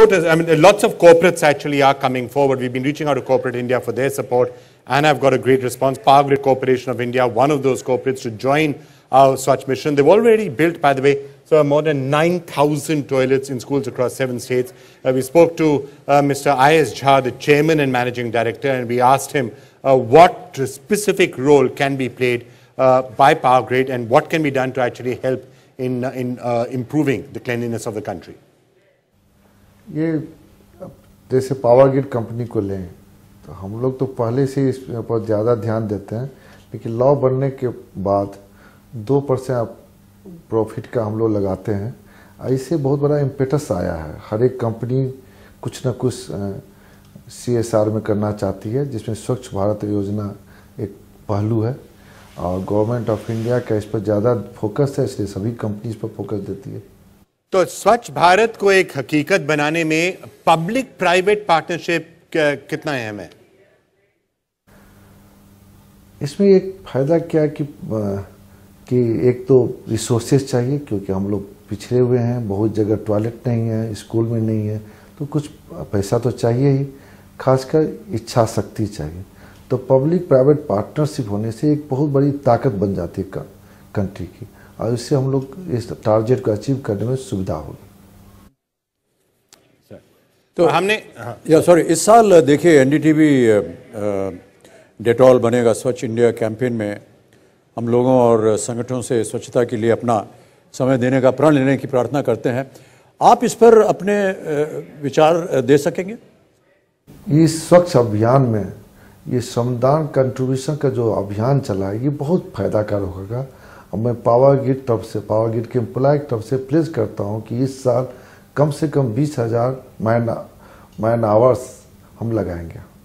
I mean, lots of corporates actually are coming forward. We've been reaching out to Corporate India for their support, and I've got a great response. Power Grid Corporation of India, one of those corporates, to join our Swachh mission. They've already built, by the way, so more than 9,000 toilets in schools across seven states. Uh, we spoke to uh, Mr. I.S. Jha, the chairman and managing director, and we asked him uh, what specific role can be played uh, by Power Grid and what can be done to actually help in, uh, in uh, improving the cleanliness of the country. ये जैसे power grid company को लें तो हम लोग तो पहले से इस पर ज़्यादा ध्यान देते हैं लेकिन लॉ बनने के बाद दो परसेंट प्रॉफिट का हम लोग लगाते हैं ऐसे बहुत बड़ा इम्पेटस आया है हर एक कंपनी कुछ ना कुछ सी एस आर में करना चाहती है जिसमें स्वच्छ भारत योजना एक पहलू है और गवर्नमेंट ऑफ इंडिया का इस पर ज़्यादा फोकस है इसलिए सभी कंपनी इस पर फोकस देती है तो स्वच्छ भारत को एक हकीकत बनाने में पब्लिक प्राइवेट पार्टनरशिप कितना अहम है इसमें एक फायदा क्या कि कि एक तो रिसोर्सेज चाहिए क्योंकि हम लोग पिछड़े हुए हैं बहुत जगह टॉयलेट नहीं है स्कूल में नहीं है तो कुछ पैसा तो चाहिए ही खासकर इच्छा शक्ति चाहिए तो पब्लिक प्राइवेट पार्टनरशिप होने से एक बहुत बड़ी ताकत बन जाती है कंट्री की और इससे हम लोग इस टारगेट को अचीव करने में सुविधा होगी तो हमने हाँ। या सॉरी इस साल देखिए एनडीटीवी डेटॉल बनेगा स्वच्छ इंडिया कैंपेन में हम लोगों और संगठनों से स्वच्छता के लिए अपना समय देने का प्रण लेने की प्रार्थना करते हैं आप इस पर अपने विचार दे सकेंगे इस स्वच्छ अभियान में ये श्रमदान कंट्रीब्यूशन का जो अभियान चला है ये बहुत फायदा कार होगा और मैं पावर ग्रिड तरफ से पावर ग्रिड के एम्प्लॉय की तरफ से प्लेस करता हूँ कि इस साल कम से कम बीस हज़ार मैन मैन आवर्स हम लगाएंगे